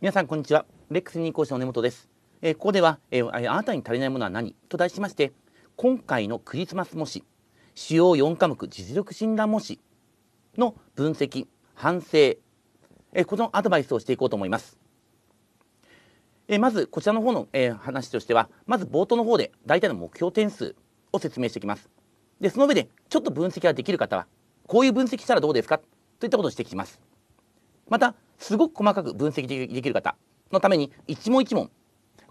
皆さんこんにちはレックスニー師の根本です、えー、ここでは、えー、あなたに足りないものは何と題しまして今回のクリスマス模試主要4科目実力診断模試の分析反省、えー、このアドバイスをしていこうと思いますえまずこちらの方の、え話としてはまず冒頭の方で大体の目標点数を説明していきますでその上でちょっと分析ができる方はこういう分析したらどうですかといったことを指摘しますまたすごく細かく分析できる方のために一問一問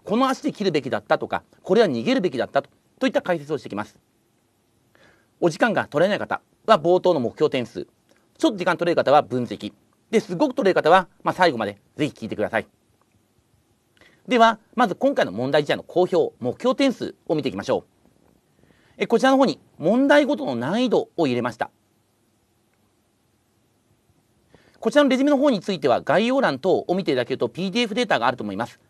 この足で切るべきだったとかこれは逃げるべきだったとといった解説をしてきますお時間が取れない方は冒頭の目標点数ちょっと時間取れる方は分析ですごく取れる方は、まあ、最後までぜひ聞いてくださいではまず今回の問題自体の公表目標点数を見ていきましょうえこちらの方に問題ごとの難易度を入れましたこちらのレジュメの方については概要欄等を見ていただけると PDF データがあると思います。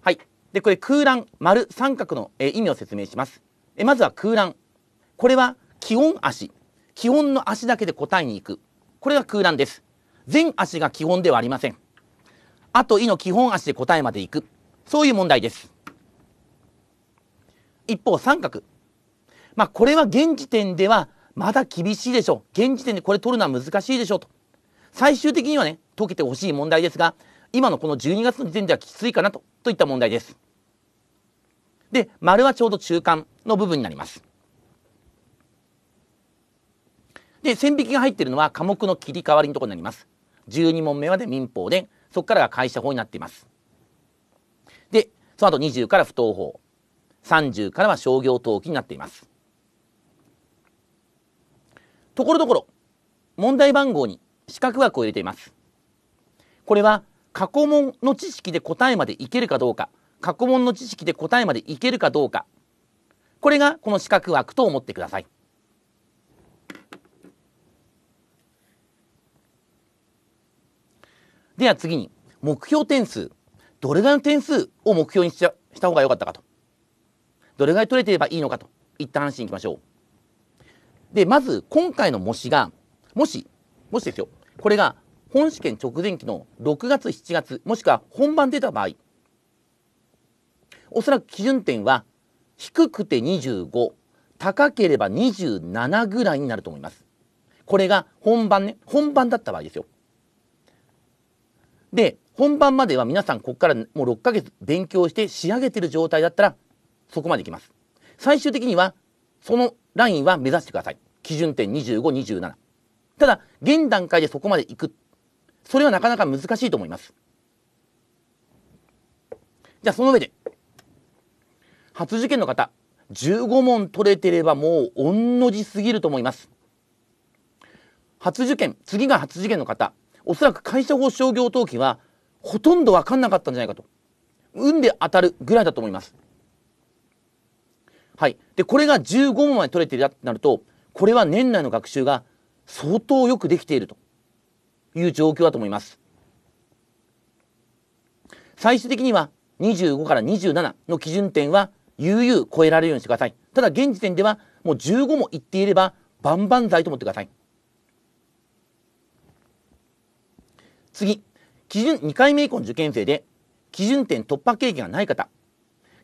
はい。で、これ空欄、丸、三角の、意味を説明します。えまずは空欄。これは基本足。基本の足だけで答えに行く。これが空欄です。全足が基本ではありません。あと、いの基本足で答えまで行く。そういう問題です。一方、三角。まあ、これは現時点ではまだ厳しいでしょう。現時点でこれ取るのは難しいでしょうと。最終的にはね、解けてほしい問題ですが、今のこの12月の時点ではきついかなと、といった問題です。で、丸はちょうど中間の部分になります。で、線引きが入っているのは科目の切り替わりのところになります。12問目まで民法で、そこからが会社法になっています。で、その後20から不当法、30からは商業登記になっています。ところどころ問題番号に四角枠を入れていますこれは過去問の知識で答えまでいけるかどうか過去問の知識で答えまでいけるかどうかこれがこの四角枠と思ってくださいでは次に目標点数どれぐらいの点数を目標にした方が良かったかとどれぐらい取れていればいいのかといった話にいきましょうで、まず今回の模試が、もし、もしですよ、これが本試験直前期の6月、7月、もしくは本番出た場合、おそらく基準点は低くて25、高ければ27ぐらいになると思います。これが本番ね、本番だった場合ですよ。で、本番までは皆さんここからもう6ヶ月勉強して仕上げてる状態だったらそこまでいきます。最終的にはそのラインは目指してください。基準点2527ただ現段階でそこまでいくそれはなかなか難しいと思いますじゃあその上で初受験の方15問取れてればもう御の字すぎると思います初受験次が初受験の方おそらく会社法商業登記はほとんど分かんなかったんじゃないかと運で当たるぐらいだと思いますはいでこれが15問まで取れてるなるとこれは年内の学習が相当よくできているという状況だと思います。最終的には25から27の基準点は悠々超えられるようにしてください。ただ現時点ではもう15もいっていれば万々歳と思ってください。次、基準2回目以降の受験生で基準点突破経験がない方、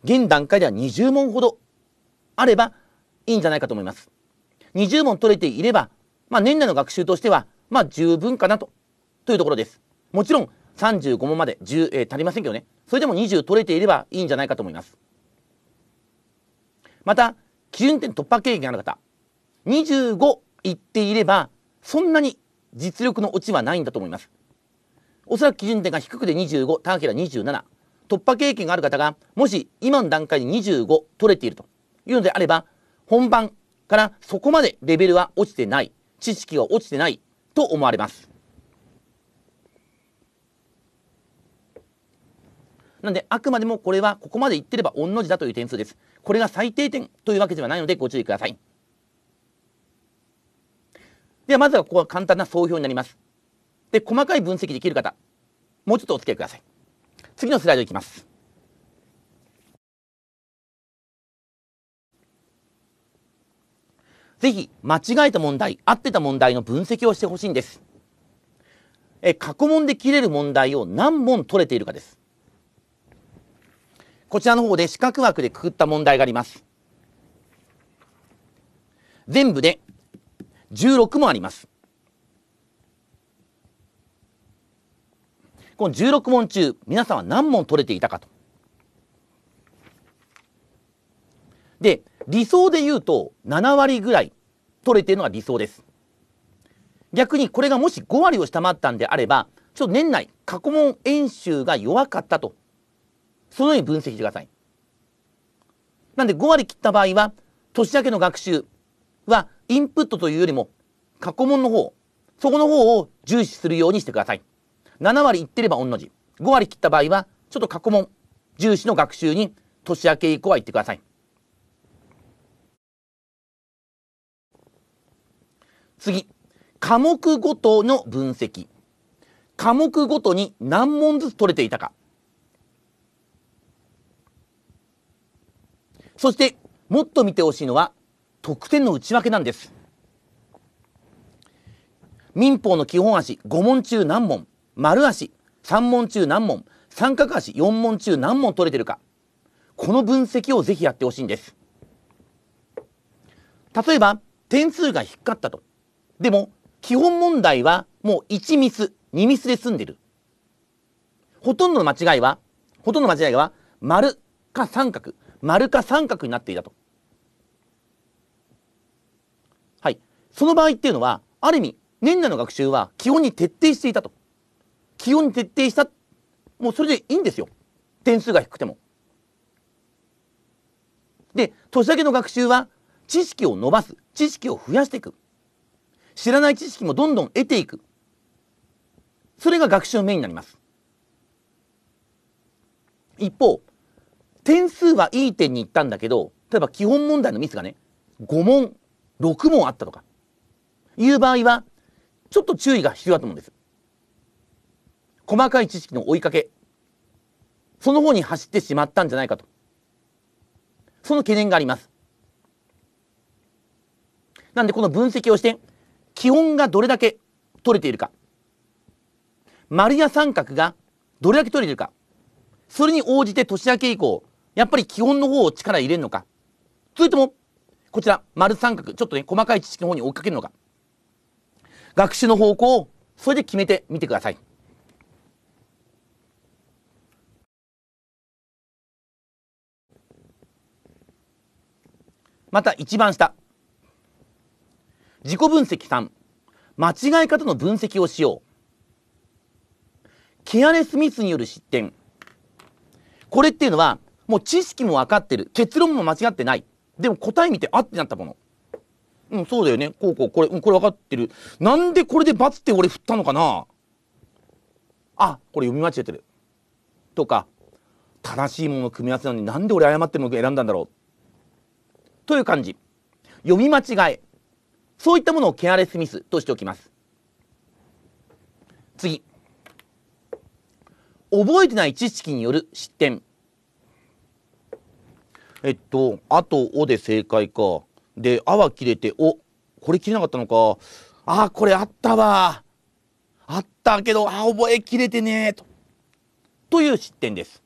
現段階では20問ほどあればいいんじゃないかと思います。20問取れていれば、まあ、年内の学習としては、まあ、十分かなと、というところです。もちろん、35問まで10、えー、足りませんけどね。それでも20取れていればいいんじゃないかと思います。また、基準点突破経験がある方、25いっていれば、そんなに実力の落ちはないんだと思います。おそらく基準点が低くて25、高ければ27。突破経験がある方が、もし今の段階で25取れているというのであれば、本番からそこまでレベルは落ちてない、知識が落ちてないと思われます。なんで、あくまでもこれはここまでいってれば御の字だという点数です。これが最低点というわけではないのでご注意ください。では、まずはここは簡単な総評になります。で、細かい分析できる方、もうちょっとお付き合いください。次のスライドいきます。ぜひ、間違えた問題、合ってた問題の分析をしてほしいんです。え、過去問で切れる問題を何問取れているかです。こちらの方で四角枠でくくった問題があります。全部で16問あります。この16問中、皆さんは何問取れていたかと。で、理想で言うと7割ぐらい取れているのが理想です。逆にこれがもし5割を下回ったんであれば、ちょっと年内過去問演習が弱かったと、そのように分析してください。なんで5割切った場合は、年明けの学習はインプットというよりも過去問の方、そこの方を重視するようにしてください。7割いってれば同じ5割切った場合は、ちょっと過去問、重視の学習に年明け以降は行ってください。次、科目ごとの分析。科目ごとに何問ずつ取れていたか。そして、もっと見てほしいのは、得点の内訳なんです。民法の基本足5問中何問、丸足3問中何問、三角足4問中何問取れてるか。この分析をぜひやってほしいんです。例えば、点数が低かったと。でも基本問題はもう1ミス2ミスで済んでるほとんどの間違いはほとんどの間違いは丸か三角丸か三角になっていたとはいその場合っていうのはある意味年内の学習は基本に徹底していたと基本に徹底したもうそれでいいんですよ点数が低くてもで年明けの学習は知識を伸ばす知識を増やしていく知らない知識もどんどん得ていくそれが学習のンになります一方点数はいい点にいったんだけど例えば基本問題のミスがね5問6問あったとかいう場合はちょっと注意が必要だと思うんです細かい知識の追いかけその方に走ってしまったんじゃないかとその懸念がありますなんでこの分析をして気温がどれだけ取れているか丸や三角がどれだけ取れているかそれに応じて年明け以降やっぱり気温の方を力入れるのかそれともこちら丸三角ちょっとね細かい知識の方に追っかけるのか学習の方向をそれで決めてみてください。また一番下自己分析3間違い方の分析をしようケアレスミスによる失点これっていうのはもう知識も分かってる結論も間違ってないでも答え見てあってなったものうんそうだよねこうこうこれ、うん、これ分かってるなんでこれで×って俺振ったのかなあこれ読み間違えてるとか正しいものの組み合わせなのになんで俺誤ってるものを選んだんだろうという感じ読み間違えそういったものをケアレスミスとしておきます。次。覚えてない知識による失点。えっと、あと、おで正解か。で、あは切れて、お。これ切れなかったのか。ああ、これあったわ。あったけど、あ覚えきれてねと。という失点です。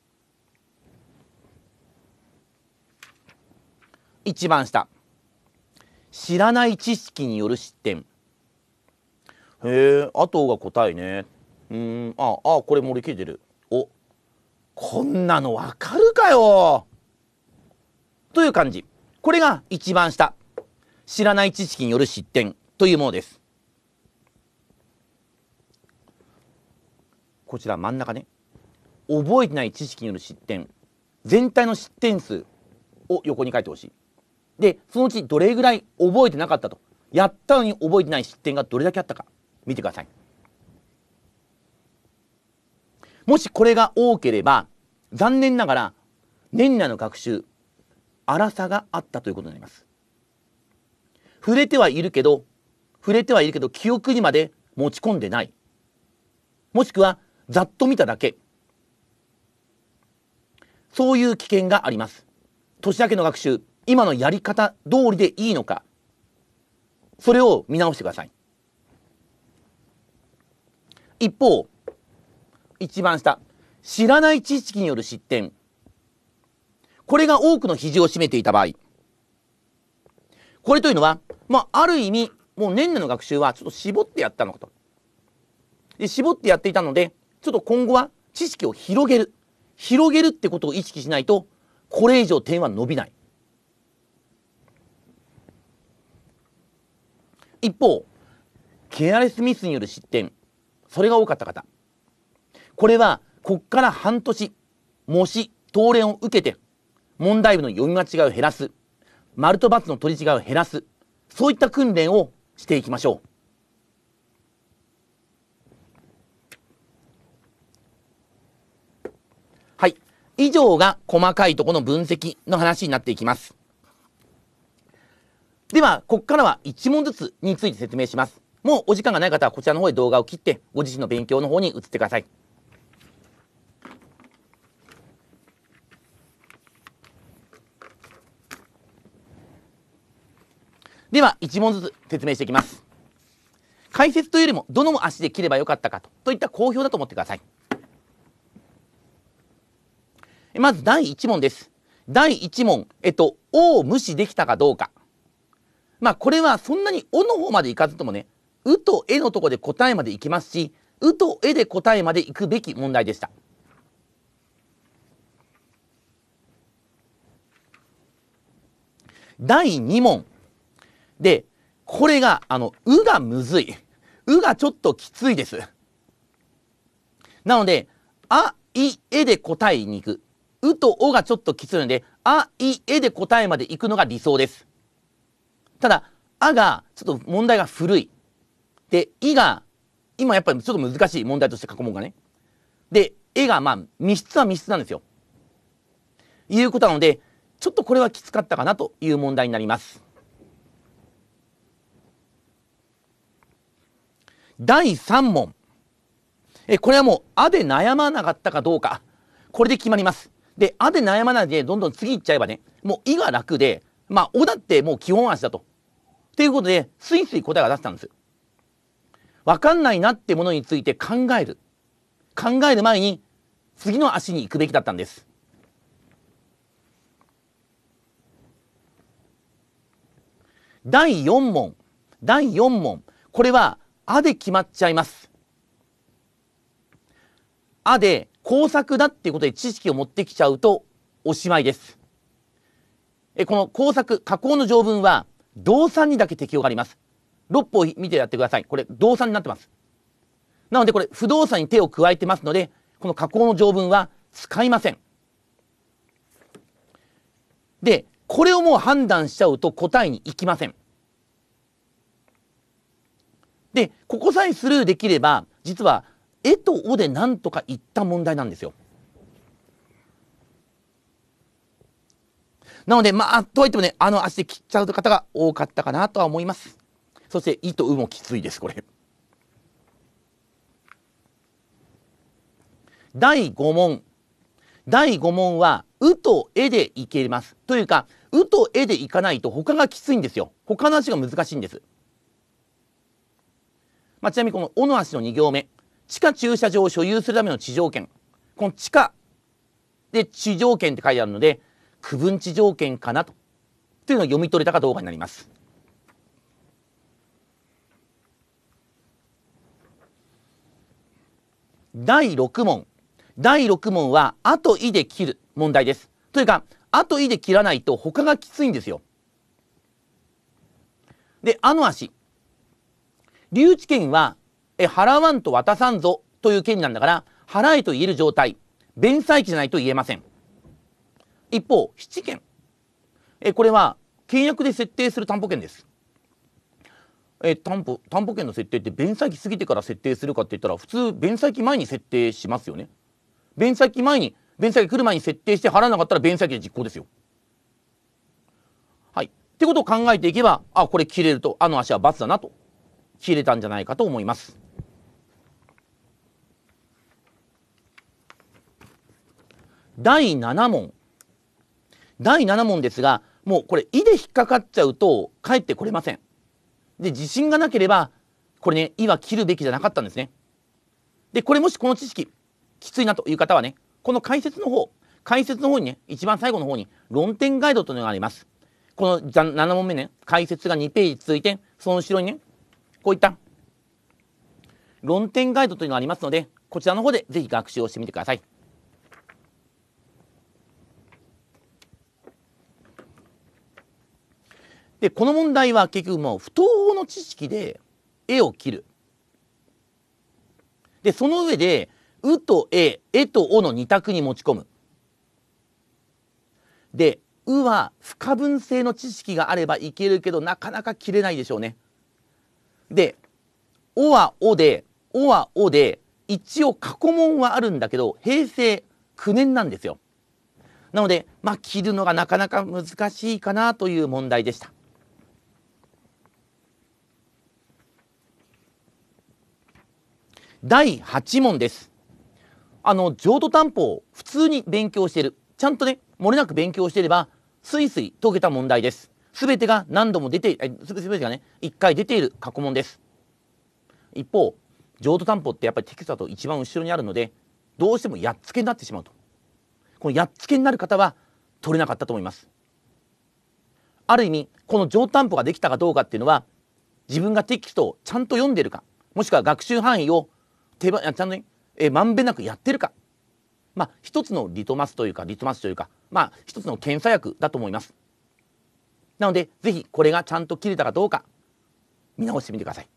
一番下。知らない知識による失点へえあとが答えねうんああこれもり切れてるおこんなのわかるかよという感じこれが一番下知らない知識による失点というものですこちら真ん中ね覚えてない知識による失点全体の失点数を横に書いてほしいで、そのうちどれぐらい覚えてなかったと。やったのに覚えてない失点がどれだけあったか見てください。もしこれが多ければ、残念ながら年内の学習、粗さがあったということになります。触れてはいるけど、触れてはいるけど記憶にまで持ち込んでない。もしくはざっと見ただけ。そういう危険があります。年明けの学習、今のやり方通りでいいのか、それを見直してください。一方、一番下、知らない知識による失点。これが多くの比重を占めていた場合。これというのは、まあ、ある意味、もう年内の学習はちょっと絞ってやったのかと。で、絞ってやっていたので、ちょっと今後は知識を広げる。広げるってことを意識しないと、これ以上点は伸びない。一方ケアレスミスによる失点それが多かった方これはこっから半年模試答練を受けて問題文の読み間違いを減らす丸と×の取り違いを減らすそういった訓練をしていきましょうはい以上が細かいとこの分析の話になっていきますでは、ここからは一問ずつについて説明します。もうお時間がない方はこちらの方へ動画を切って、ご自身の勉強の方に移ってください。では、1問ずつ説明していきます。解説というよりも、どの足で切ればよかったかとといった好評だと思ってください。まず第1問です。第一問、えっと、を無視できたかどうか。まあこれはそんなに「お」の方までいかずともね「う」と「え」のとこで答えまでいきますし「う」と「え」で答えまでいくべき問題でした。第2問でこれがあの「う」がむずい「う」がちょっときついです。なので「あ」「い」「え」で答えに行く「う」と「お」がちょっときついので「あ」「い」「え」で答えまで行くのが理想です。ただ、あが、ちょっと問題が古い。で、いが、今やっぱりちょっと難しい問題として過去問がね。で、えが、まあ、密室は密室なんですよ。いうことなので、ちょっとこれはきつかったかなという問題になります。第3問。え、これはもう、あで悩まなかったかどうか。これで決まります。で、あで悩まないで、どんどん次行っちゃえばね、もう、いが楽で、まあ、おだってもう基本足だと。ということで、スイスイ答えが出したんです。わかんないなってものについて考える。考える前に、次の足に行くべきだったんです。第4問。第4問。これは、あで決まっちゃいます。あで、工作だっていうことで知識を持ってきちゃうと、おしまいです。えこの工作、加工の条文は、動産にだけ適用があります。6を見てやってください。これ、動産になってます。なのでこれ、不動産に手を加えてますので、この加工の条文は使いません。で、これをもう判断しちゃうと答えにいきません。で、ここさえスルーできれば、実は、えとおでなんとかいった問題なんですよ。なので、まあ、とはいってもね、あの足で切っちゃう方が多かったかなとは思います。そして、いとうもきついです、これ。第5問。第5問は、うとえでいけます。というか、うとえでいかないと他がきついんですよ。他の足が難しいんです。まあ、ちなみにこの「お」の足の2行目地下駐車場を所有するための地上権この地下で地上権って書いてあるので区分地条件かなとというのを読み取れたかどうかになります。第6問。第6問は、あといで切る問題です。というか、あといで切らないと他がきついんですよ。で、あの足。留置権は、え、払わんと渡さんぞという権利なんだから、払えと言える状態。弁済期じゃないと言えません。一方7件えこれは契約で設定する担保権ですえ担保担保権の設定って弁済期過ぎてから設定するかって言ったら普通弁済期前に設定しますよね弁済期前に弁済期来る前に設定して払わなかったら弁済期で実行ですよはいってことを考えていけばあこれ切れるとあの足は罰だなと切れたんじゃないかと思います第7問第7問ですがもうこれ「い」で引っかかっちゃうと帰ってこれません。で自信がなければこれね「い」は切るべきじゃなかったんですね。でこれもしこの知識きついなという方はねこの解説の方解説の方にね一番最後の方に論点ガイドというのがあります。この7問目ね解説が2ページ続いてその後ろにねこういった論点ガイドというのがありますのでこちらの方で是非学習をしてみてください。でこの問題は結局もう不当法の知識で絵を切る。でその上で「う」と「え」「え」と「お」の2択に持ち込む。で「う」は不可分性の知識があればいけるけどなかなか切れないでしょうね。で「お」は「お」で「お」は「お」で一応過去問はあるんだけど平成9年なんですよ。なので、まあ、切るのがなかなか難しいかなという問題でした。第8問です。あの、浄土担保を普通に勉強している。ちゃんとね、漏れなく勉強していれば、すいすい解けた問題です。すべてが何度も出て、すべてがね、一回出ている過去問です。一方、浄土担保ってやっぱりテキストだと一番後ろにあるので、どうしてもやっつけになってしまうと。このやっつけになる方は取れなかったと思います。ある意味、この上担保ができたかどうかっていうのは、自分がテキストをちゃんと読んでるか、もしくは学習範囲を手やちゃんとね、えまんべんなくやってるか、まあ、一つのリトマスというかリトマスというか、まあ、一つの検査薬だと思います。なので是非これがちゃんと切れたかどうか見直してみてください。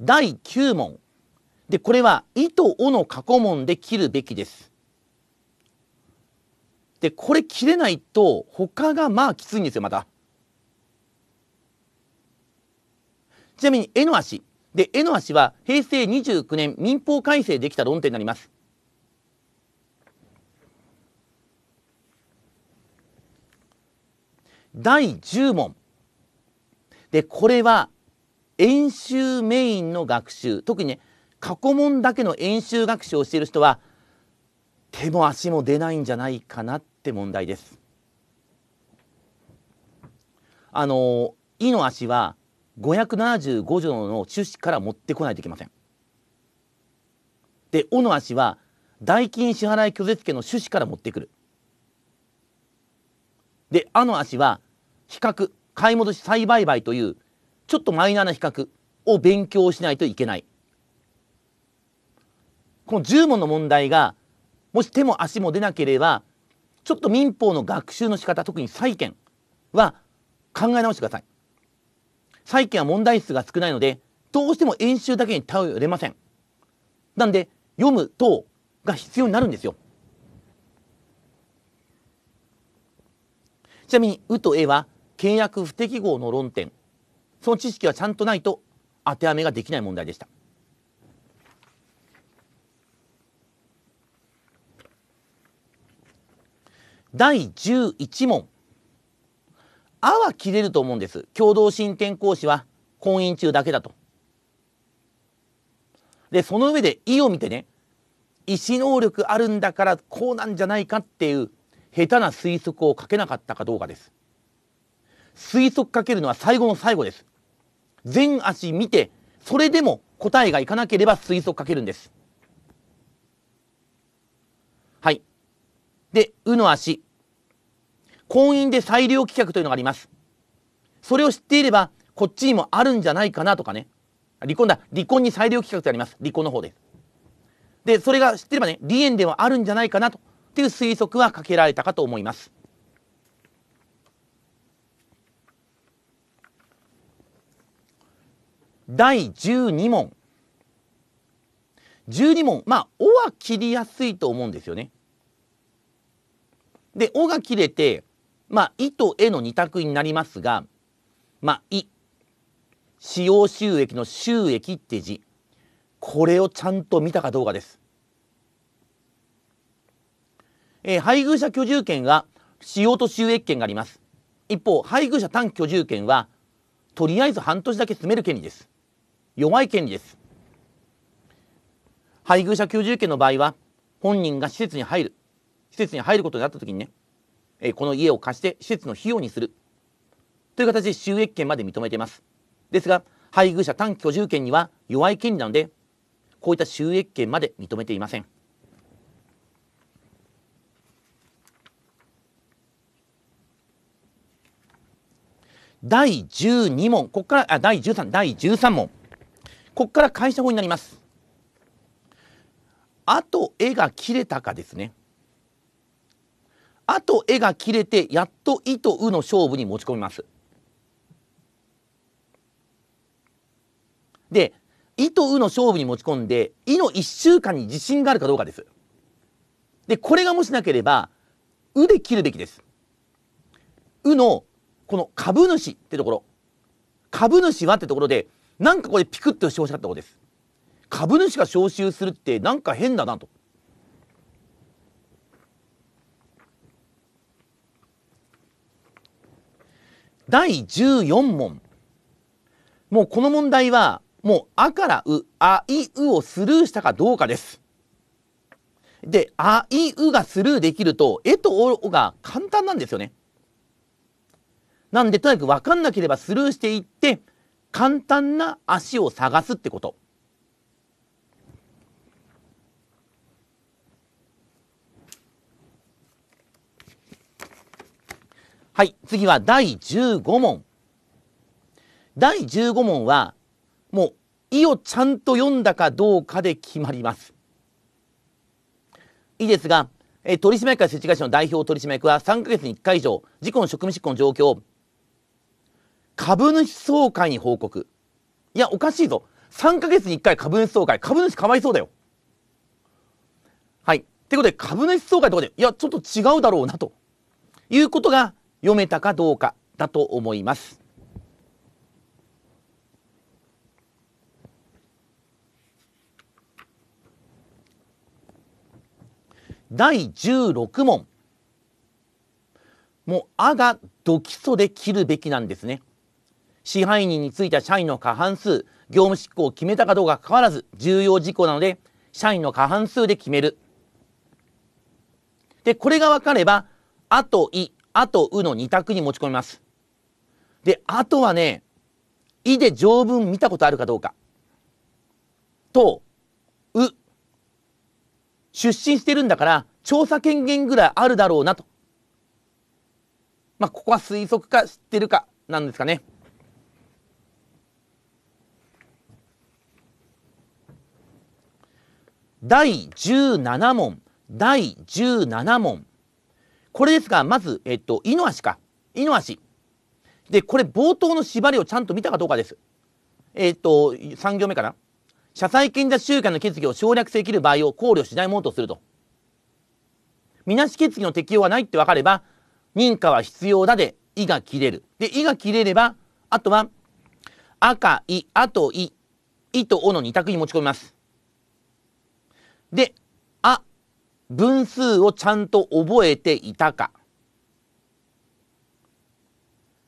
第9問でこれは「い」と「お」の過去問で切るべきです。でこれ切れないと他がまあきついんですよまた。ちなみに絵の足で絵の足は平成29年民法改正できた論点になります第10問でこれは演習メインの学習特にね過去問だけの演習学習をしている人は手も足も出ないんじゃないかなって問題です。あの「い」の足は575条の趣旨から持ってこないといけません。で「お」の足は代金支払い拒絶権の趣旨から持ってくる。で「あ」の足は比較買い戻し再売買というちょっとマイナーな比較を勉強しないといけない。この10問の問題がもし手も足も出なければちょっと民法の学習の仕方特に債権は考え直してください。債券は問題数が少ないので、どうしても演習だけに頼れません。なんで、読む等が必要になるんですよ。ちなみに、うとえは契約不適合の論点。その知識はちゃんとないと当てはめができない問題でした。第11問あは切れると思うんです。共同進展行使は婚姻中だけだと。で、その上で意を見てね、意思能力あるんだからこうなんじゃないかっていう下手な推測をかけなかったかどうかです。推測かけるのは最後の最後です。全足見て、それでも答えがいかなければ推測かけるんです。はい。で、うの足、婚姻で裁量棄却というのがあります。それを知っていれば、こっちにもあるんじゃないかなとかね。離婚だ。離婚に裁量棄却ってあります。離婚の方です。で、それが知ってればね、離縁ではあるんじゃないかなと。っていう推測はかけられたかと思います。第12問。12問、まあ、尾は切りやすいと思うんですよね。で、尾が切れて、まあ、いとえの二択になりますが、まあ、い、使用収益の収益って字、これをちゃんと見たかどうかです。えー、配偶者居住権は使用と収益権があります。一方、配偶者単居住権は、とりあえず半年だけ住める権利です。弱い権利です。配偶者居住権の場合は、本人が施設に入る、施設に入ることになった時にね、えこの家を貸して施設の費用にするという形で収益権まで認めています。ですが、配偶者短期居住権には弱い権利なので、こういった収益権まで認めていません。第12問、ここから、あ、第13、第13問。ここから会社法になります。あと絵が切れたかですね。あと絵が切れてやっと「い」と「う」の勝負に持ち込みます。で「い」と「う」の勝負に持ち込んで「い」の1週間に自信があるかどうかです。でこれがもしなければ「う」で切るべきです。「う」のこの株主ってところ株主はってところでなんかこれピクッとしてほしかったことです。株主が招集するってなんか変だなと。第14問。もうこの問題は、もう、あからう、あいうをスルーしたかどうかです。で、あいうがスルーできると、えとおが簡単なんですよね。なんで、とにかく分かんなければスルーしていって、簡単な足を探すってこと。はい、次は第15問。第15問は、もう、意をちゃんと読んだかどうかで決まります。いいですが、え取締役設置会社の代表取締役は3ヶ月に1回以上、事故の職務執行の状況を株主総会に報告。いや、おかしいぞ。3ヶ月に1回株主総会。株主かわいそうだよ。はい。ということで、株主総会とかで、いや、ちょっと違うだろうな、ということが、読めたかどうかだと思います。第16問もう「あ」がドキソで切るべきなんですね。支配人についた社員の過半数業務執行を決めたかどうかかかわらず重要事項なので社員の過半数で決める。でこれが分かれば「あ」と「い」あとうの2択に持ち込みます。で、あとはね、いで条文見たことあるかどうか。と、う。出身してるんだから、調査権限ぐらいあるだろうなと。まあ、ここは推測か知ってるかなんですかね。第17問、第17問。これですが、まず、えっと、イノアシか。イノアシ。で、これ冒頭の縛りをちゃんと見たかどうかです。えっと、3行目かな。社債権者集会の決議を省略できる場合を考慮しないものとすると。みなし決議の適用はないって分かれば、認可は必要だで、いが切れる。で、いが切れれば、あとは、赤、い、あと、い、いとおの2択に持ち込みます。で、分数をちゃんと覚えていたか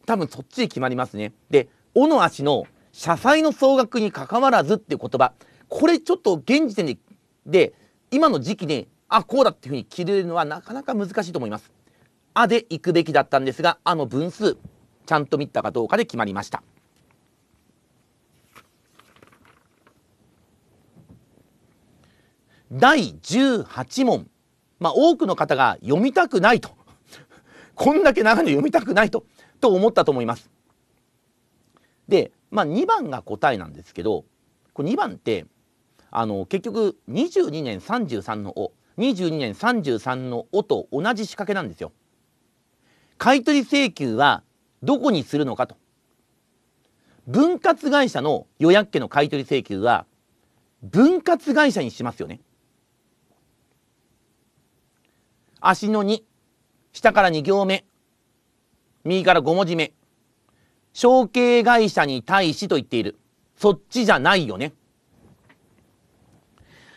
多分そっちで決まりますね。で「おの足」の「社債の総額にかかわらず」っていう言葉これちょっと現時点でで今の時期に、ね、あこうだっていうふうに切れるのはなかなか難しいと思います。あで行くべきだったんですが「あ」の分数ちゃんと見たかどうかで決まりました。第18問まあ、多くの方が読みたくないと こんだけ長いの読みたくないとと思ったと思います。で、まあ、2番が答えなんですけどこれ2番ってあの結局22年33の「お」22年33の「お」と同じ仕掛けなんですよ。買取請求はどこにするのかと。分割会社の予約権の買取請求は分割会社にしますよね。足の2、下から2行目、右から5文字目、承継会社に対しと言っている。そっちじゃないよね。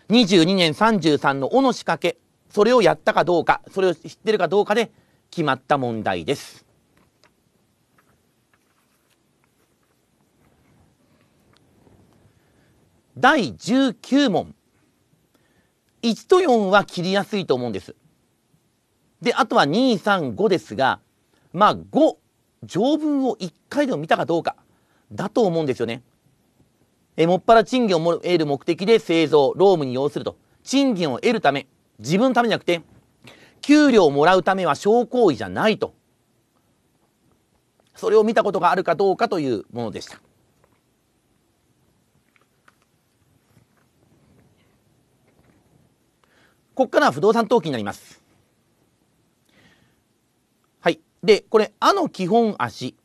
22年33の尾の仕掛け、それをやったかどうか、それを知ってるかどうかで決まった問題です。第19問。1と4は切りやすいと思うんです。で、あとは235ですが、まあ5、条文を1回でも見たかどうか、だと思うんですよね。えもっぱら賃金を得る目的で製造、労務に要すると。賃金を得るため、自分のためじゃなくて、給料をもらうためは商行為じゃないと。それを見たことがあるかどうかというものでした。ここからは不動産登記になります。でこれ「あ」の基本足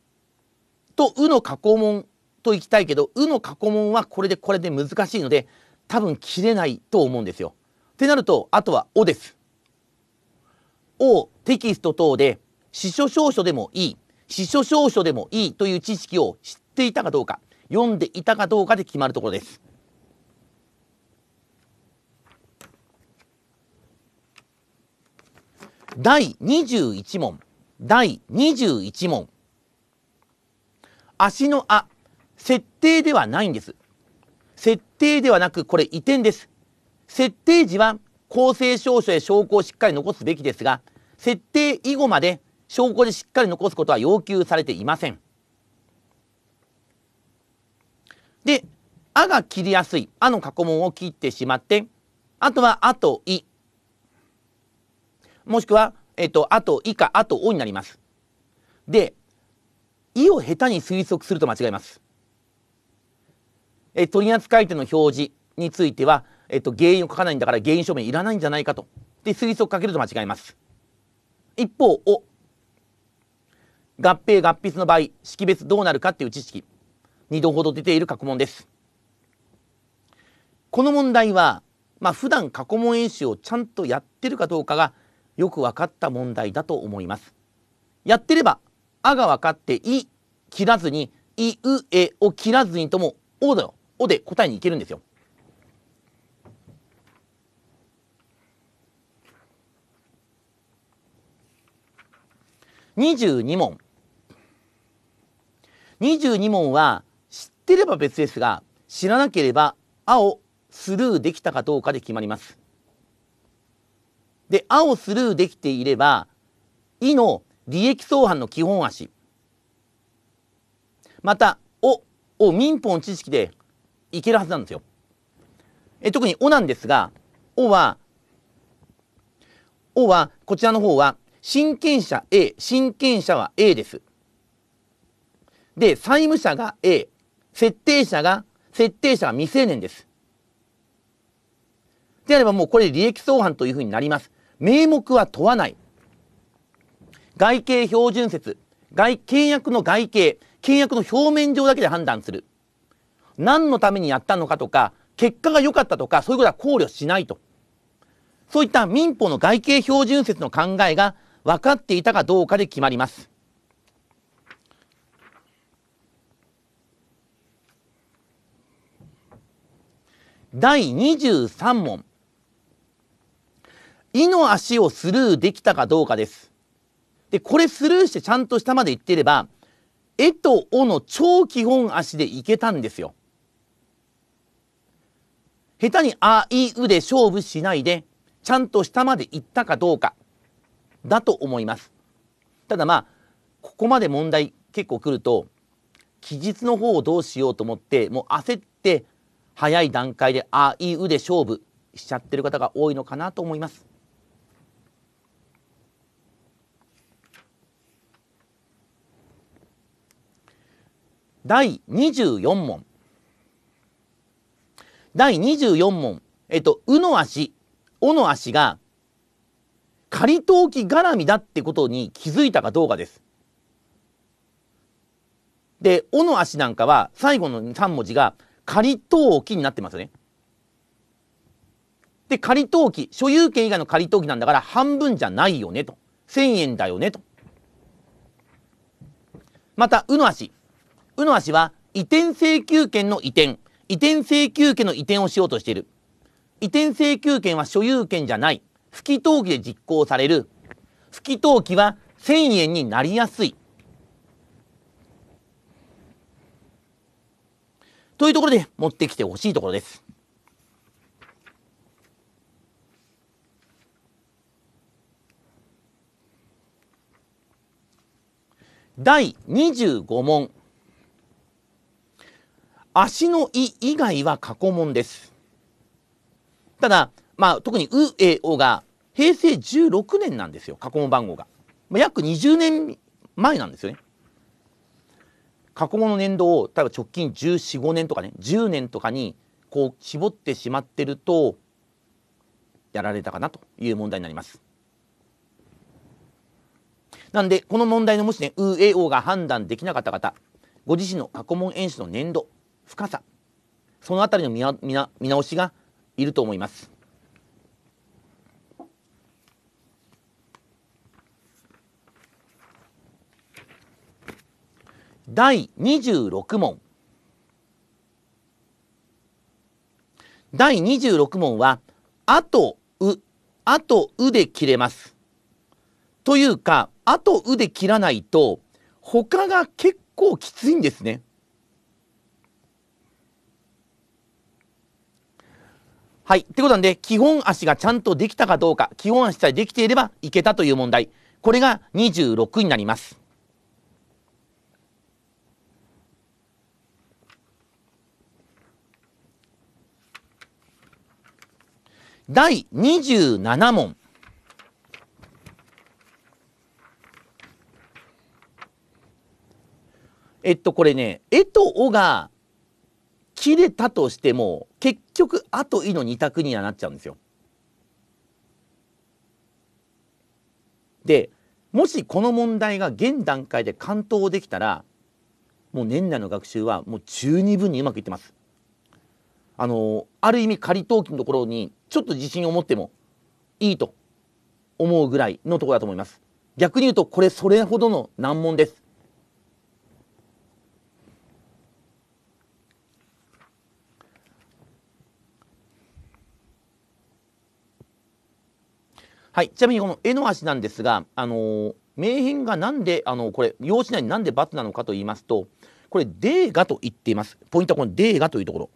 と「う」の過去問といきたいけど「う」の過去問はこれでこれで難しいので多分切れないと思うんですよ。ってなるとあとは「お」です。「お」テキスト等で司書証書でもいい司書証書でもいいという知識を知っていたかどうか読んでいたかどうかで決まるところです。第21問。第21問。足のあ、設定ではないんです。設定ではなく、これ移転です。設定時は公正証書へ証拠をしっかり残すべきですが、設定以後まで証拠でしっかり残すことは要求されていません。で、あが切りやすい、あの過去問を切ってしまって、あとはあとい、もしくはえっと、あと、以下、あと、おになります。で、いを下手に推測すると間違います。え取扱い手の表示については、えっと、原因を書かないんだから原因証明いらないんじゃないかと。で、推測かけると間違います。一方、お。合併合筆の場合、識別どうなるかっていう知識、二度ほど出ている過去問です。この問題は、まあ、普段過去問演習をちゃんとやってるかどうかがよく分かった問題だと思いますやってれば「あ」が分かって「い」切らずに「い」「う」「え」を切らずにとも「お」だよ「お」で答えにいけるんですよ22問22問は知ってれば別ですが知らなければ「あ」をスルーできたかどうかで決まりますで、あをスルーできていれば、いの利益相反の基本足。また、おを民法の知識でいけるはずなんですよ。え特におなんですが、おは、おは、こちらの方は、親権者 A、親権者は A です。で、債務者が A、設定者が、設定者は未成年です。であればもうこれ利益相反というふうになります。名目は問わない外形標準説外契約の外形契約の表面上だけで判断する何のためにやったのかとか結果が良かったとかそういうことは考慮しないとそういった民法の外形標準説の考えが分かっていたかどうかで決まります第23問「い」の足をスルーできたかどうかです。でこれスルーしてちゃんと下まで行ってれば「え」と「お」の超基本足で行けたんですよ。下手に「あ」「い」「う」で勝負しないでちゃんと下まで行ったかどうかだと思います。ただまあここまで問題結構くると期日の方をどうしようと思ってもう焦って早い段階で「あ」「い」「う」で勝負しちゃってる方が多いのかなと思います。第24問第24問えっと「う」の足「お」の足が仮登記絡みだってことに気づいたかどうかです。で「お」の足なんかは最後の3文字が仮登記になってますよね。で仮登記所有権以外の仮登記なんだから半分じゃないよねと1,000円だよねと。また「う」の足うのは氏は移転請求権の移転移転請求権の移転をしようとしている移転請求権は所有権じゃない不起登記で実行される不起登記は1000円になりやすいというところで持ってきてほしいところです。第25問足の「い」以外は過去問です。ただ、まあ、特に「う」「え」「お」が平成16年なんですよ過去問番号が。まあ、約20年前なんですよね。過去問の年度を例えば直近1415年とかね10年とかにこう絞ってしまってるとやられたかなという問題になります。なんでこの問題のもしね「う」「え」「お」が判断できなかった方ご自身の過去問演習の年度深さその辺りの見な見直しがいると思います。第26問第26問は「あとう」「あとう」で切れます。というか「あとう」で切らないと他が結構きついんですね。はい。ってことなんで、基本足がちゃんとできたかどうか、基本足さえできていればいけたという問題。これが26になります。第27問。えっと、これね、えとおが切れたとしても結局あといの二択にはなっちゃうんですよ。でもしこの問題が現段階で完登できたらもう年内の学習はもう十二分にうまくいってます。あのある意味仮登記のところにちょっと自信を持ってもいいと思うぐらいのところだと思います。逆に言うとこれそれほどの難問です。はい、ちなみにこの絵の足なんですが、あのー、名変がなんで、あのー、これ、用紙内になんで×なのかと言いますと、これ、デーガと言っています。ポイントはこのデーガというところ。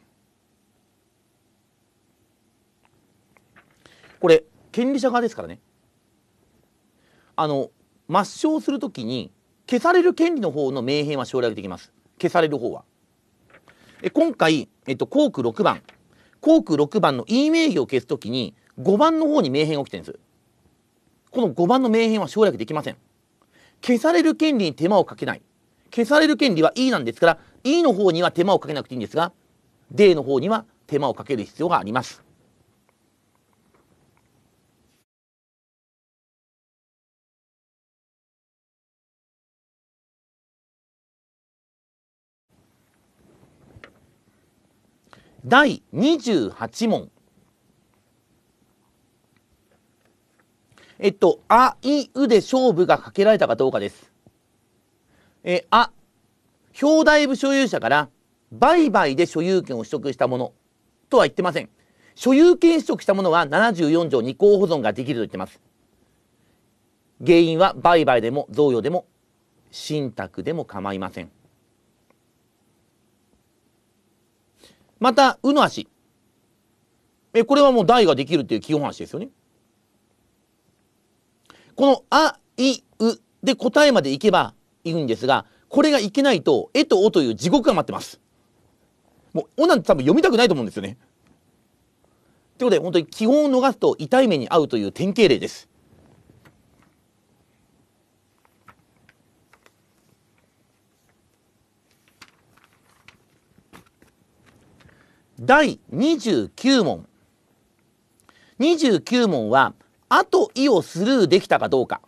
これ、権利者側ですからね。あの、抹消するときに、消される権利の方の名変は省略できます。消される方は。え今回、えっと、コーク6番、コーク6番の E 名義を消すときに、5番の方に名変が起きてるんです。この5番の名変は省略できません。消される権利に手間をかけない。消される権利は E なんですから、E の方には手間をかけなくていいんですが、D の方には手間をかける必要があります。第28問えっと、あいうで勝負がかけられたかどうかです。え、あ、表題部所有者から売買で所有権を取得したものとは言ってません。所有権取得したものは74条二項保存ができると言ってます。原因は売買でも贈与でも信託でも構いません。また、うの足。え、これはもう代ができるっていう基本話ですよね。このあ、い、うで答えまでいけばいくんですが、これがいけないと、えとおという地獄が待ってます。もう、おなんて多分読みたくないと思うんですよね。ということで、本当に基本を逃すと痛い目に遭うという典型例です。第29問。29問は、あといをスルーできたかどうか。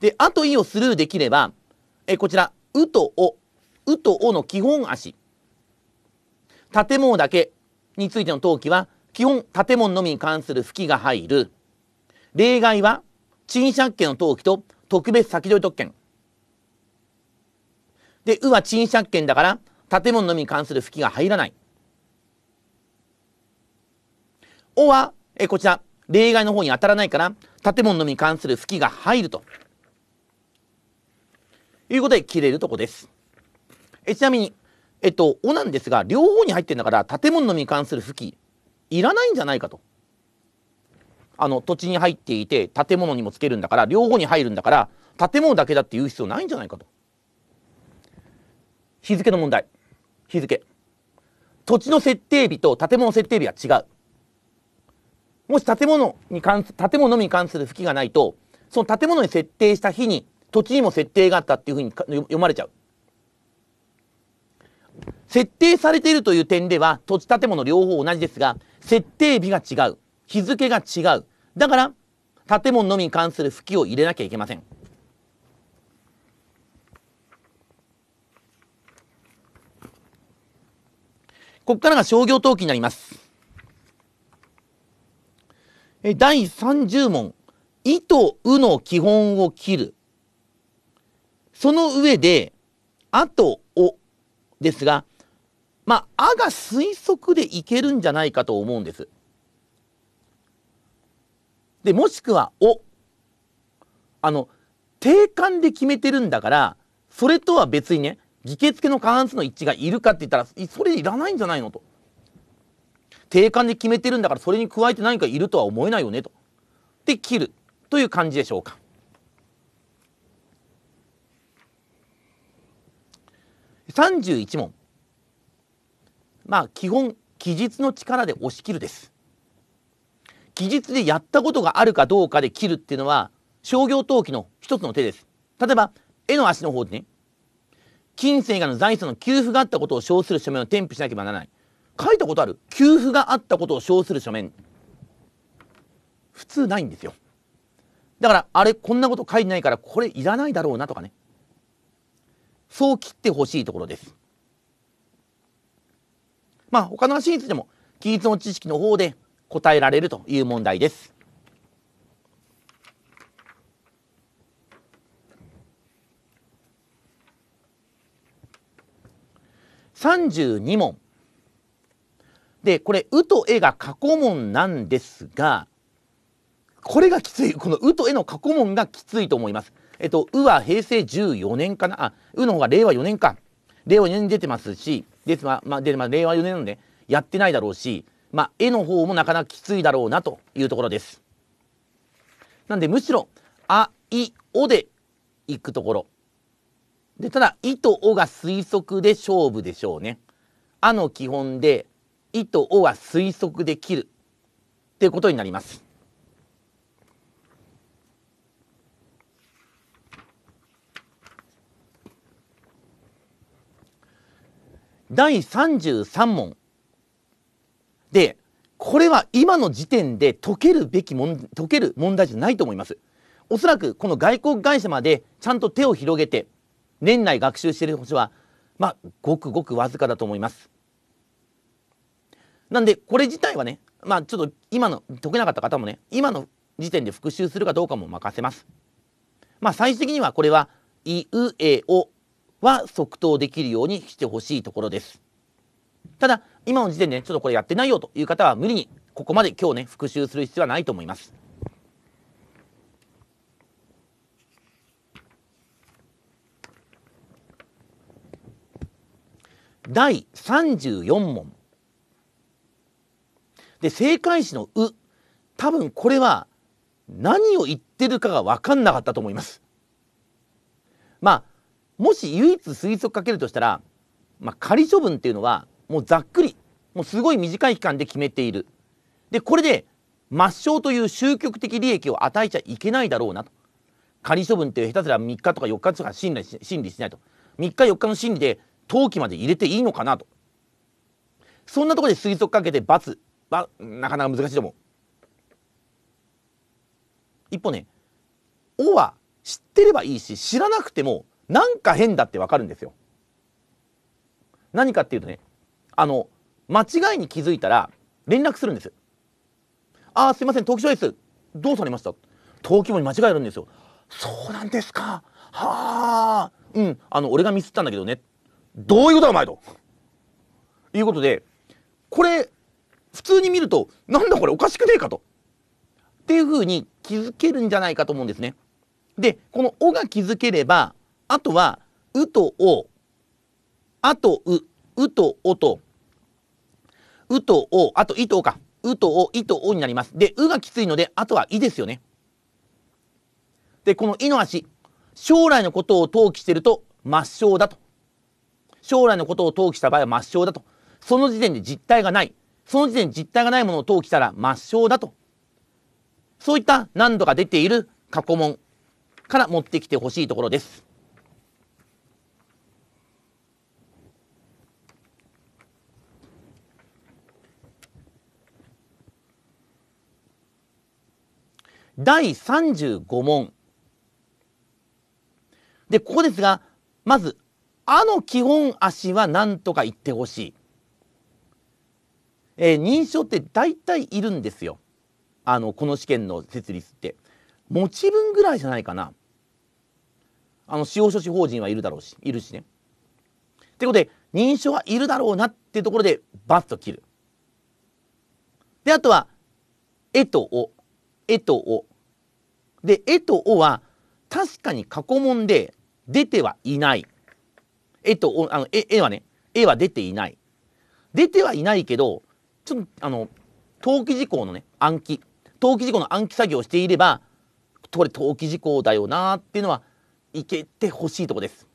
で、あといをスルーできれば、えこちら、うとお、うとおの基本足。建物だけについての登記は、基本建物のみに関する付記が入る。例外は、賃借権の登記と特別先取り特権。で、うは賃借権だから、建物のみに関する付記が入らない。おは、えこちら、例外の方に当たらないから建物のみに関する付きが入るということで切れるとこです。えちなみに、えっと、おなんですが両方に入ってるんだから建物のみに関する付きいらないんじゃないかと。あの土地に入っていて建物にもつけるんだから両方に入るんだから建物だけだって言う必要ないんじゃないかと。日付の問題日付土地の設定日と建物設定日は違うもし建物に関す、建物に関する吹きがないと、その建物に設定した日に土地にも設定があったっていうふうに読まれちゃう。設定されているという点では土地建物両方同じですが、設定日が違う。日付が違う。だから、建物のみに関する付きを入れなきゃいけません。ここからが商業登記になります。第30問、いとうの基本を切る。その上で、あとおですが、まあ、あが推測でいけるんじゃないかと思うんです。で、もしくはお。あの、定冠で決めてるんだから、それとは別にね、議決の過半数の一致がいるかって言ったら、それいらないんじゃないのと。定款で決めてるんだからそれに加えて何かいるとは思えないよねと。で切るという感じでしょうか。31問まあ基本記述の力で押し切るです記述でやったことがあるかどうかで切るっていうのは商業登記の一つの手です例えば絵の足の方でね金銭以外の財産の給付があったことを称する書面を添付しなければならない書いたことある給付があったことを称する書面普通ないんですよだからあれこんなこと書いてないからこれいらないだろうなとかねそう切ってほしいところですまあ他の話についても記述の知識の方で答えられるという問題です32問でこれ「う」と「え」が過去問なんですがこれがきついこの「う」と「え」の過去問がきついと思います。えっと「う」は平成14年かなあ「う」の方が令和4年か令和4年に出てますしですが、まあ、で、まあ、令和4年なのでやってないだろうし「まあ、え」の方もなかなかきついだろうなというところです。なんでむしろ「あ」「い」「お」でいくところでただ「い」と「お」が推測で勝負でしょうね。「あ」の基本で「いとをは推測できるっていうことになります。第33問でこれは今の時点で解けるべき問解ける問題じゃないと思います。おそらくこの外国会社までちゃんと手を広げて年内学習している星はまあごくごくわずかだと思います。なんでこれ自体はねまあちょっと今の解けなかった方もね今の時点で復習するかどうかも任せます。まあ最終的にはこれは「いうえお」は即答できるようにしてほしいところです。ただ今の時点で、ね、ちょっとこれやってないよという方は無理にここまで今日ね復習する必要はないと思います。第34問で正解詞の「う」多分これは何を言ってるかが分かんなかったと思います。まあもし唯一推測かけるとしたら、まあ、仮処分っていうのはもうざっくりもうすごい短い期間で決めている。でこれで抹消という終局的利益を与えちゃいけないだろうなと。仮処分って下手すら3日とか4日とか審理し審理しないと。3日4日の審理で登記まで入れていいのかなと。そんなところで推測かけて×。まあ、なかなか難しいと思う一方ね「お」は知ってればいいし知らなくてもなんか変だってわかるんですよ何かっていうとねあの間違いに気づいたら連絡するんですああすいません登記書ですどうされました登記簿に間違えるんですよそうなんですかはあうんあの俺がミスったんだけどねどういうことだお前ということでこれ普通に見るとなんだこれおかしくねえかとっていうふうに気づけるんじゃないかと思うんですね。でこの「お」が気づければあとは「う」と「お」あと「う」「う」と「お」と「う」と「お」あと「い」と「お」か「う」と「お」「い」と「お」になります。で「う」がきついのであとは「い」ですよね。でこの「い」の足将来のことを登記してると抹消だと将来のことを登記した場合は抹消だとその時点で実態がないその時点実体がないものを投したら抹消だと。そういった何度か出ている過去問から持ってきてほしいところです。第35問。で、ここですが、まず、あの基本足は何とか言ってほしい。えー、認証って大体いるんですよ。あの、この試験の設立って。持ち分ぐらいじゃないかな。あの、司法書士法人はいるだろうし、いるしね。ってことで、認証はいるだろうなっていうところで、バッと切る。で、あとは、えとお。えとお。で、えとおは、確かに過去問で出てはいない。えとお、あの、え、えはね、えは出ていない。出てはいないけど、ちょっとあの登記事項のね暗記登記事項の暗記作業をしていればこれ登記事項だよなっていうのはいけてほしいとこです。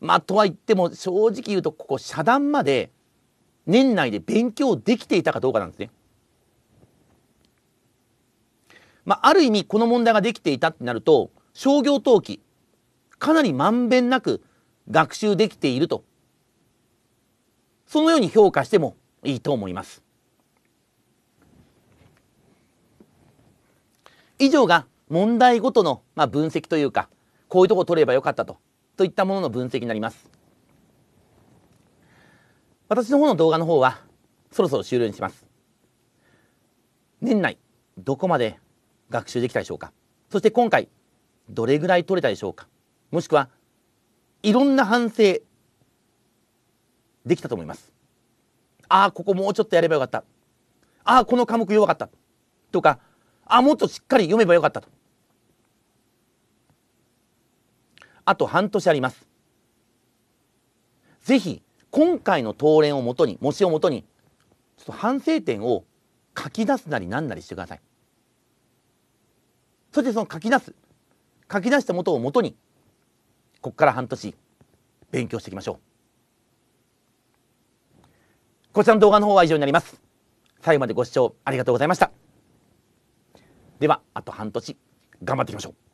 まあとは言っても正直言うとここ遮断まで年内で勉強できていたかどうかなんですね。まあ、ある意味この問題ができていたってなると商業登記かなりまんべんなく学習できているとそのように評価してもいいと思います。以上が問題ごとの、まあ、分析というかこういうとこ取ればよかったとといったものの分析になります私の方の動画の方はそろそろ終了にします年内どこまで学習できたでしょうかそして今回どれぐらい取れたでしょうかもしくはいろんな反省できたと思います。ああ、ここもうちょっとやればよかった。ああ、この科目弱かった。とか、ああ、もっとしっかり読めばよかったと。あと半年あります。ぜひ、今回の答練をもとに、模試をもとに、ちょっと反省点を書き出すなりなんなりしてください。そしてその書き出す、書き出したもとをもとに、ここから半年、勉強していきましょう。こちらの動画の方は以上になります。最後までご視聴ありがとうございました。では、あと半年、頑張っていきましょう。